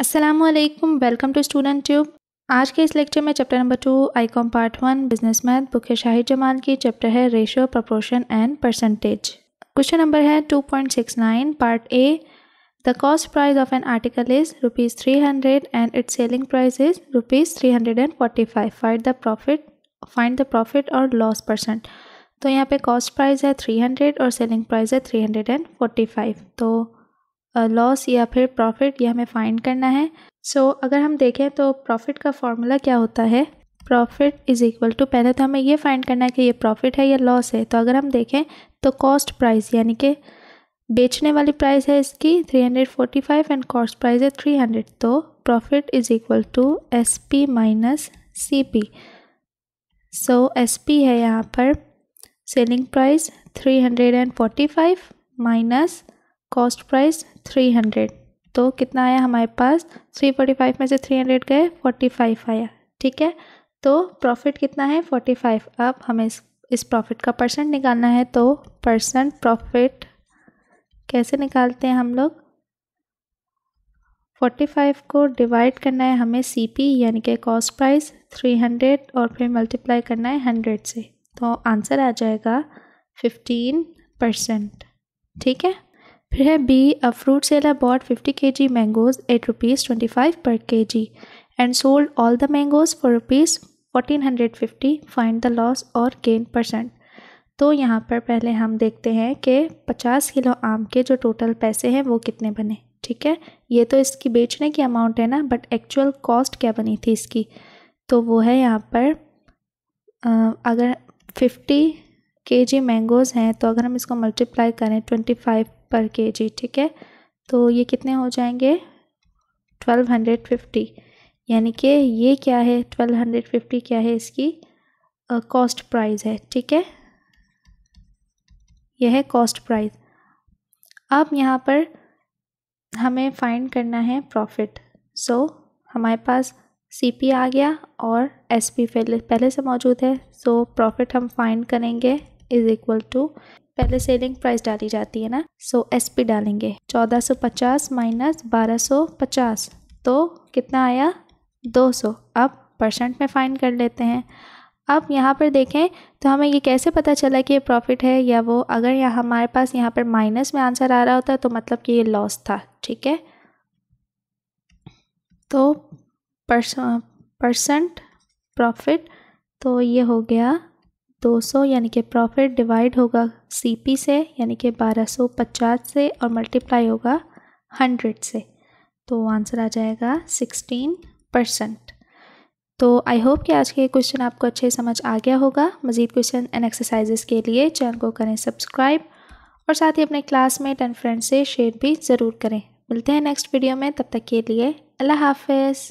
Aslam welcome to student tube आज के इस लेक्चर में chapter number two I com part one business math book है शाहिद जमाल की चैप्टर है ratio proportion and percentage question number है 2.69 part A the cost price of an article is rupees three hundred and its selling price is rupees three hundred and forty five find the profit find the profit और loss percent तो यहाँ पे cost price है three hundred और selling price है three hundred and forty five तो loss या फिर प्रॉफिट ये हमें फाइंड करना है सो so, अगर हम देखें तो प्रॉफिट का फार्मूला क्या होता है प्रॉफिट इज़ इक्वल टू पहले तो हमें ये फाइंड करना है कि ये प्रॉफिट है या लॉस है तो अगर हम देखें तो कॉस्ट प्राइस यानी कि बेचने वाली प्राइस है इसकी 345 एंड कॉस्ट प्राइस है 300 तो profit is equal to S P minus C P so S P है यहाँ पर selling price 345 minus cost price three hundred तो कितना आया हमारे पास थ्री फोर्टी फाइव में से थ्री हंड्रेड गए फोर्टी फाइव आया ठीक है तो प्रॉफिट कितना है फोर्टी फाइव अब हमें इस इस प्रॉफिट का परसेंट निकालना है तो परसेंट प्रॉफिट कैसे निकालते हैं हम लोग फोर्टी फाइव को डिवाइड करना है हमें सी पी यानी कि कॉस्ट प्राइस थ्री हंड्रेड और फिर मल्टीप्लाई करना है हंड्रेड से तो आंसर आ जाएगा फिफ्टीन परसेंट ठीक है फिर है B a fruit seller bought fifty K G mangoes at rupees twenty five per K G and sold all the mangoes for rupees fourteen hundred fifty find the loss और gain percent तो यहाँ पर पहले हम देखते हैं कि पचास किलो आम के जो टोटल पैसे हैं वो कितने बने ठीक है ये तो इसकी बेचने की अमाउंट है ना बट एक्चुअल कॉस्ट क्या बनी थी इसकी तो वो है यहाँ पर अगर फिफ्टी के जी मैंगोज़ हैं तो अगर हम इसको मल्टीप्लाई करें ट्वेंटी फाइव पर के जी ठीक है तो ये कितने हो जाएंगे ट्वेल्व हंड्रेड फिफ्टी यानी कि ये क्या है ट्वेल्व हंड्रेड फिफ्टी क्या है इसकी कॉस्ट प्राइस है ठीक है यह है कॉस्ट प्राइस अब यहाँ पर हमें फाइंड करना है प्रॉफिट सो so, हमारे पास सी आ गया और एस पी पहले पहले से मौजूद है सो so, प्रॉफिट हम फाइंड करेंगे इज़ इक्वल टू पहले सेलिंग प्राइस डाली जाती है ना सो एस पी डालेंगे चौदह सौ पचास माइनस बारह सौ पचास तो कितना आया दो सौ अब परसेंट में फाइंड कर लेते हैं अब यहाँ पर देखें तो हमें ये कैसे पता चला कि ये प्रॉफिट है या वो अगर यहाँ हमारे पास यहाँ पर माइनस में आंसर आ रहा होता तो मतलब कि ये लॉस था ठीक है तो परसेंट प्रॉफिट तो ये हो गया 200 यानी कि प्रॉफिट डिवाइड होगा सीपी से यानी कि 1250 से और मल्टीप्लाई होगा 100 से तो आंसर आ जाएगा 16 परसेंट तो आई होप कि आज के क्वेश्चन आपको अच्छे समझ आ गया होगा मजीद क्वेश्चन एंड एक्सरसाइजेस के लिए चैनल को करें सब्सक्राइब और साथ ही अपने क्लासमेट एंड फ्रेंड से शेयर भी ज़रूर करें मिलते हैं नेक्स्ट वीडियो में तब तक के लिए अल्लाह हाफिज़